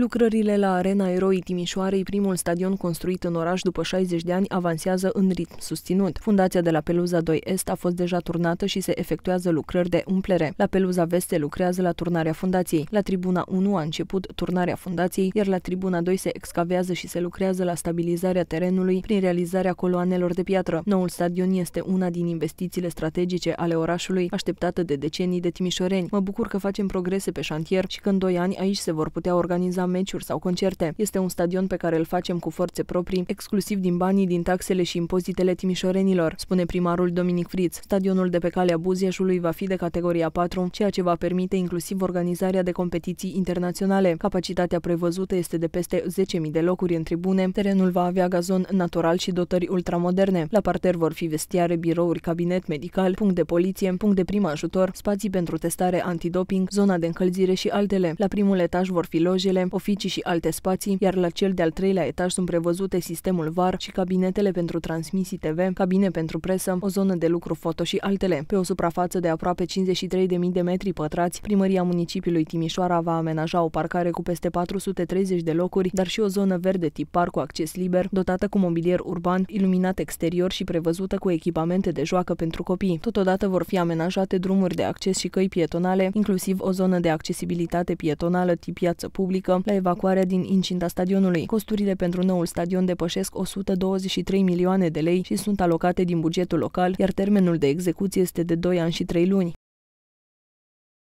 Lucrările la Arena Eroi Timișoarei, primul stadion construit în oraș după 60 de ani, avansează în ritm susținut. Fundația de la Peluza 2 Est a fost deja turnată și se efectuează lucrări de umplere. La Peluza Vest se lucrează la turnarea fundației. La tribuna 1 a început turnarea fundației, iar la tribuna 2 se excavează și se lucrează la stabilizarea terenului prin realizarea coloanelor de piatră. Noul stadion este una din investițiile strategice ale orașului, așteptată de decenii de timișoreni. Mă bucur că facem progrese pe șantier și că în 2 ani aici se vor putea organiza meciuri sau concerte. Este un stadion pe care îl facem cu forțe proprii, exclusiv din banii din taxele și impozitele timișorenilor, spune primarul Dominic Friț. Stadionul de pe calea Buziașului va fi de categoria 4, ceea ce va permite inclusiv organizarea de competiții internaționale. Capacitatea prevăzută este de peste 10.000 de locuri în tribune. Terenul va avea gazon natural și dotări ultramoderne. La parter vor fi vestiare, birouri, cabinet medical, punct de poliție, punct de prim ajutor, spații pentru testare antidoping, zona de încălzire și altele. La primul etaj vor fi lojele, oficii și alte spații, iar la cel de-al treilea etaj sunt prevăzute sistemul VAR și cabinetele pentru transmisii TV, cabine pentru presă, o zonă de lucru foto și altele. Pe o suprafață de aproape 53.000 de metri pătrați, primăria municipiului Timișoara va amenaja o parcare cu peste 430 de locuri, dar și o zonă verde tip parc cu acces liber, dotată cu mobilier urban, iluminat exterior și prevăzută cu echipamente de joacă pentru copii. Totodată vor fi amenajate drumuri de acces și căi pietonale, inclusiv o zonă de accesibilitate pietonală tip piață publică, la evacuarea din incinta stadionului. Costurile pentru noul stadion depășesc 123 milioane de lei și sunt alocate din bugetul local, iar termenul de execuție este de 2 ani și 3 luni.